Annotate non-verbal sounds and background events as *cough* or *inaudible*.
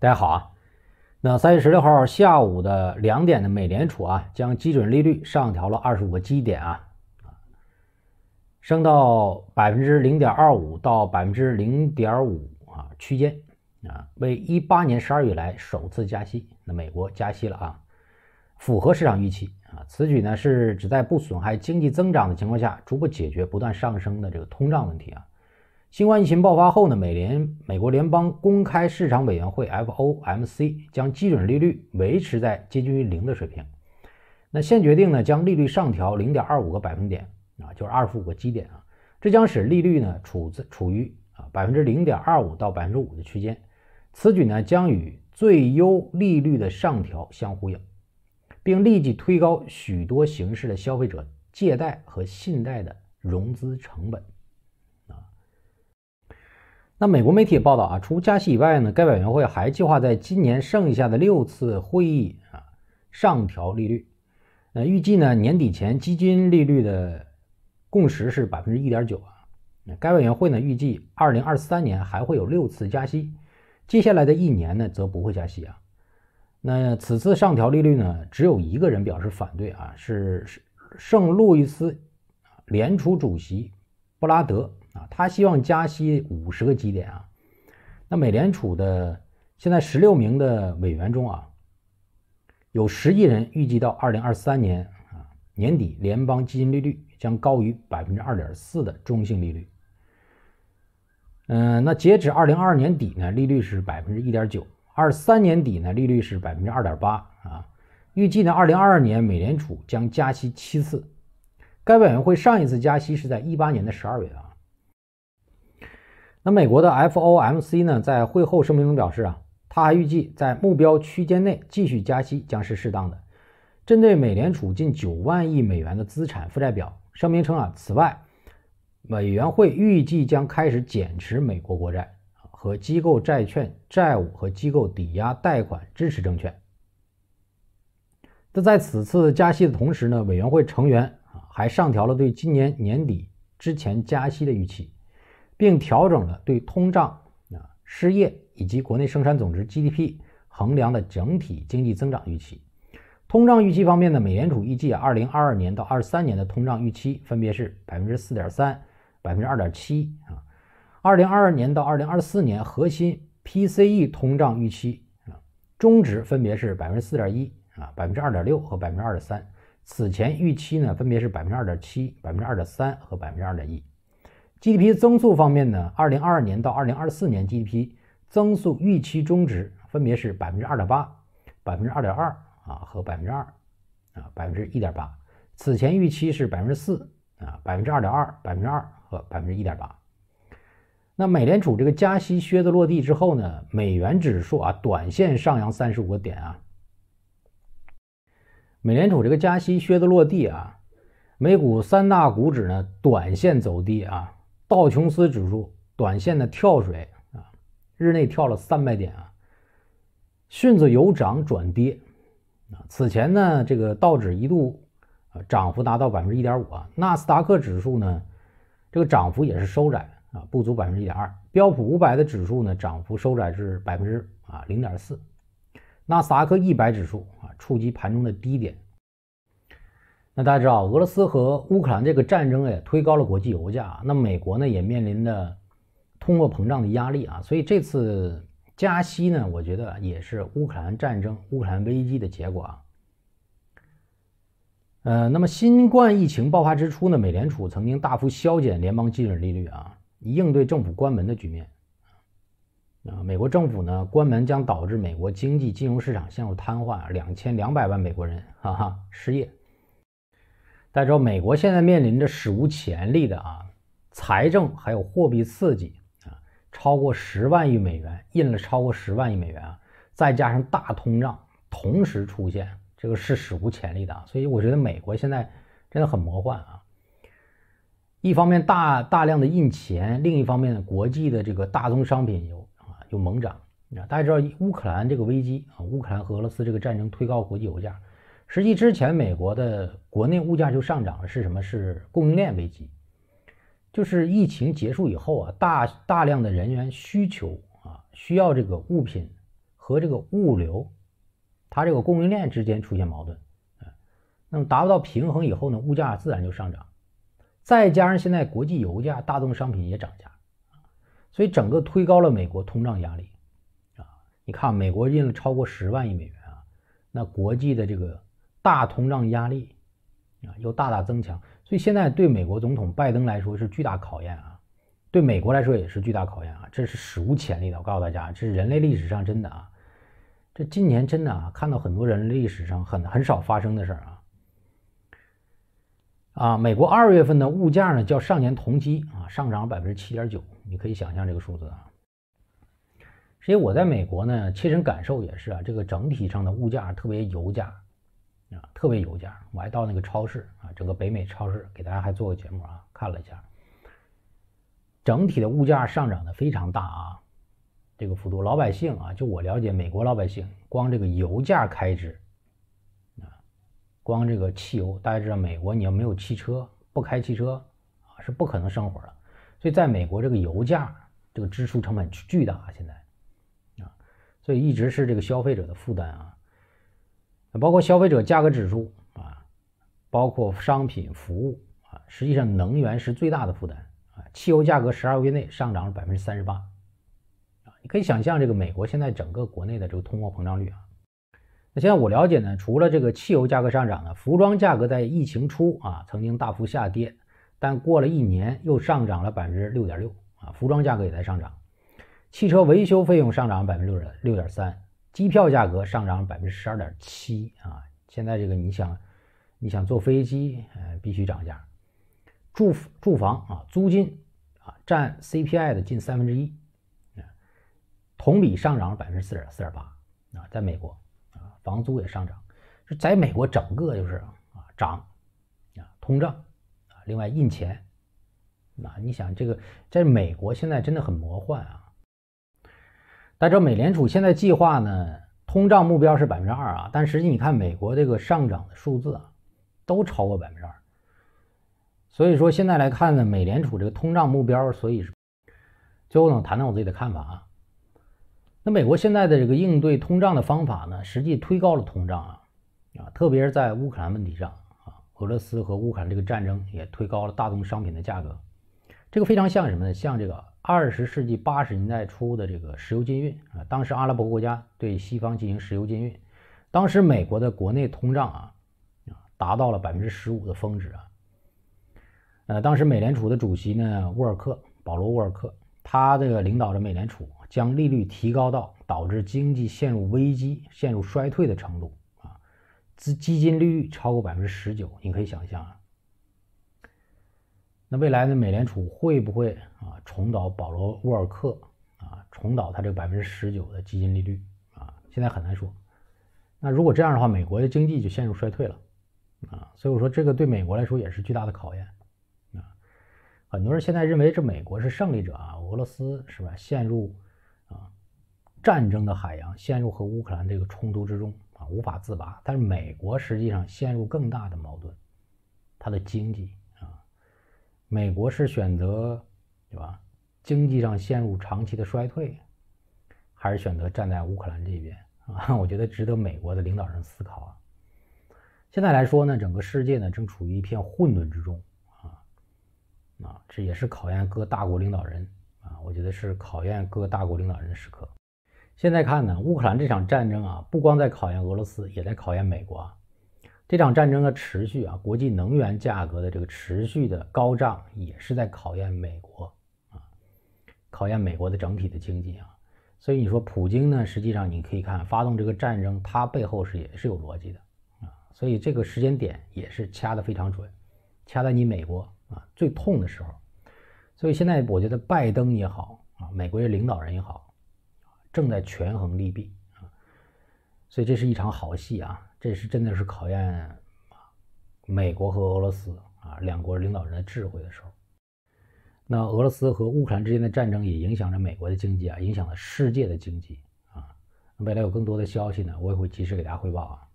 大家好啊，那三月十六号下午的两点的美联储啊，将基准利率上调了二十五个基点啊，升到百分之零点二五到百分之零点五啊区间啊，为一八年十二月来首次加息。那美国加息了啊，符合市场预期啊。此举呢是旨在不损害经济增长的情况下，逐步解决不断上升的这个通胀问题啊。新冠疫情爆发后呢，美联美国联邦公开市场委员会 （FOMC） 将基准利率维持在接近于零的水平。那现决定呢，将利率上调零点二五个百分点啊，就是二五个基点啊。这将使利率呢处在处于啊百分之零点二五到百分之五的区间。此举呢将与最优利率的上调相呼应，并立即推高许多形式的消费者借贷和信贷的融资成本。那美国媒体报道啊，除加息以外呢，该委员会还计划在今年剩下的六次会议啊上调利率。呃，预计呢年底前基金利率的共识是百分之一点九啊。该委员会呢预计二零二三年还会有六次加息，接下来的一年呢则不会加息啊。那此次上调利率呢，只有一个人表示反对啊，是圣路易斯联储主席布拉德。啊，他希望加息五十个基点啊。那美联储的现在十六名的委员中啊，有十亿人预计到二零二三年啊年底联邦基金利率将高于百分之二点四的中性利率。嗯，那截止二零二二年底呢，利率是百分之一点九；二三年底呢，利率是百分之二点八啊。预计呢，二零二二年美联储将加息七次。该委员会上一次加息是在一八年的十二月啊。那美国的 FOMC 呢，在会后声明中表示啊，他还预计在目标区间内继续加息将是适当的。针对美联储近九万亿美元的资产负债表，声明称啊，此外，委员会预计将开始减持美国国债和机构债券、债务和机构抵押贷款支持证券。那在此次加息的同时呢，委员会成员啊还上调了对今年年底之前加息的预期。并调整了对通胀、啊失业以及国内生产总值 GDP 衡量的整体经济增长预期。通胀预期方面呢，美联储预计啊，二零二二年到二三年的通胀预期分别是百分之四点三、百分之二点七啊。二零二二年到二零二四年核心 PCE 通胀预期啊中值分别是百分之四点一啊、百分之二点六和百分之二点三。此前预期呢，分别是百分之二点七、百分之二点三和百分之二点一。GDP 增速方面呢，二零二二年到二零二四年 GDP 增速预期中值分别是百分之二点八、百分之二点二啊和百分之二，啊百分之一点八。此前预期是百分之四啊、百分之二点二、百分之二和百分之一点八。那美联储这个加息靴子落地之后呢，美元指数啊短线上扬三十五个点啊。美联储这个加息靴子落地啊，美股三大股指呢短线走低啊。道琼斯指数短线的跳水啊，日内跳了三百点啊，迅速由涨转跌啊。此前呢，这个道指一度啊涨幅达到百分之一点五啊。纳斯达克指数呢，这个涨幅也是收窄啊，不足百分之一点二。标普五百的指数呢，涨幅收窄至百分之啊零点四。纳斯达克一百指数啊，触及盘中的低点。那大家知道，俄罗斯和乌克兰这个战争也推高了国际油价，那美国呢也面临着通货膨胀的压力啊，所以这次加息呢，我觉得也是乌克兰战争、乌克兰危机的结果啊。呃，那么新冠疫情爆发之初呢，美联储曾经大幅削减联邦基准利率啊，以应对政府关门的局面。啊，美国政府呢关门将导致美国经济、金融市场陷入瘫痪，两千两百万美国人哈哈失业。大家知道，美国现在面临着史无前例的啊财政还有货币刺激啊，超过十万亿美元印了超过十万亿美元啊，再加上大通胀同时出现，这个是史无前例的。啊。所以我觉得美国现在真的很魔幻啊。一方面大大量的印钱，另一方面呢，国际的这个大宗商品有啊有猛涨。大家知道乌克兰这个危机啊，乌克兰和俄罗斯这个战争推高国际油价。实际之前，美国的国内物价就上涨了，是什么？是供应链危机。就是疫情结束以后啊，大大量的人员需求啊，需要这个物品和这个物流，它这个供应链之间出现矛盾，那么达不到平衡以后呢，物价自然就上涨。再加上现在国际油价、大宗商品也涨价，所以整个推高了美国通胀压力。啊，你看美国印了超过十万亿美元啊，那国际的这个。大通胀压力啊，又大大增强，所以现在对美国总统拜登来说是巨大考验啊，对美国来说也是巨大考验啊，这是史无前例的。我告诉大家，这是人类历史上真的啊，这今年真的啊，看到很多人类历史上很很少发生的事儿啊。啊，美国二月份的物价呢，较上年同期啊上涨百分之七点九，你可以想象这个数字啊。所以我在美国呢，切身感受也是啊，这个整体上的物价特别，油价。啊，特别油价，我还到那个超市啊，整个北美超市给大家还做个节目啊，看了一下，整体的物价上涨的非常大啊，这个幅度，老百姓啊，就我了解，美国老百姓光这个油价开支啊，光这个汽油，大家知道，美国你要没有汽车，不开汽车啊，是不可能生活的，所以在美国这个油价这个支出成本巨大啊，现在啊，所以一直是这个消费者的负担啊。包括消费者价格指数啊，包括商品服务啊，实际上能源是最大的负担啊。汽油价格十二个月内上涨了百分之三十八啊，你可以想象这个美国现在整个国内的这个通货膨胀率啊。那现在我了解呢，除了这个汽油价格上涨呢，服装价格在疫情初啊曾经大幅下跌，但过了一年又上涨了百分之六点六啊，服装价格也在上涨，汽车维修费用上涨百分之六点六点三。机票价格上涨百分之十二点七啊！现在这个你想，你想坐飞机，呃，必须涨价。住住房啊，租金啊，占 CPI 的近三分之一，同比上涨了百分之四点四点八啊！在美国啊，房租也上涨。是在美国整个就是啊涨啊通胀啊，另外印钱。那你想这个，在美国现在真的很魔幻啊！但是美联储现在计划呢，通胀目标是百分之二啊，但实际你看美国这个上涨的数字啊，都超过百分之二。所以说现在来看呢，美联储这个通胀目标，所以是最后呢，谈谈我自己的看法啊。那美国现在的这个应对通胀的方法呢，实际推高了通胀啊啊，特别是在乌克兰问题上啊，俄罗斯和乌克兰这个战争也推高了大宗商品的价格，这个非常像什么呢？像这个。二十世纪八十年代初的这个石油禁运啊，当时阿拉伯国家对西方进行石油禁运，当时美国的国内通胀啊啊达到了百分之十五的峰值啊。呃，当时美联储的主席呢，沃尔克，保罗·沃尔克，他这个领导着美联储将利率提高到导致经济陷入危机、陷入衰退的程度啊，资基金利率超过百分之十九，你可以想象啊。那未来呢？美联储会不会啊重蹈保罗沃尔克啊重蹈他这个百分之十九的基金利率啊？现在很难说。那如果这样的话，美国的经济就陷入衰退了啊。所以我说，这个对美国来说也是巨大的考验啊。很多人现在认为这美国是胜利者啊，俄罗斯是吧？陷入啊战争的海洋，陷入和乌克兰这个冲突之中啊，无法自拔。但是美国实际上陷入更大的矛盾，它的经济。美国是选择对吧？经济上陷入长期的衰退，还是选择站在乌克兰这边 *laughs* 啊？我觉得值得美国的领导人思考啊。现在来说呢，整个世界呢正处于一片混沌之中啊，啊，这也是考验各大国领导人啊，我觉得是考验各大国领导人的时刻。现在看呢，乌克兰这场战争啊，不光在考验俄罗斯，也在考验美国。啊。这场战争的持续啊，国际能源价格的这个持续的高涨，也是在考验美国啊，考验美国的整体的经济啊。所以你说普京呢，实际上你可以看发动这个战争，他背后是也是有逻辑的啊。所以这个时间点也是掐得非常准，掐在你美国啊最痛的时候。所以现在我觉得拜登也好啊，美国的领导人也好，正在权衡利弊啊。所以这是一场好戏啊。这是真的是考验美国和俄罗斯啊两国领导人的智慧的时候。那俄罗斯和乌克兰之间的战争也影响着美国的经济啊，影响了世界的经济啊。未来有更多的消息呢，我也会及时给大家汇报啊。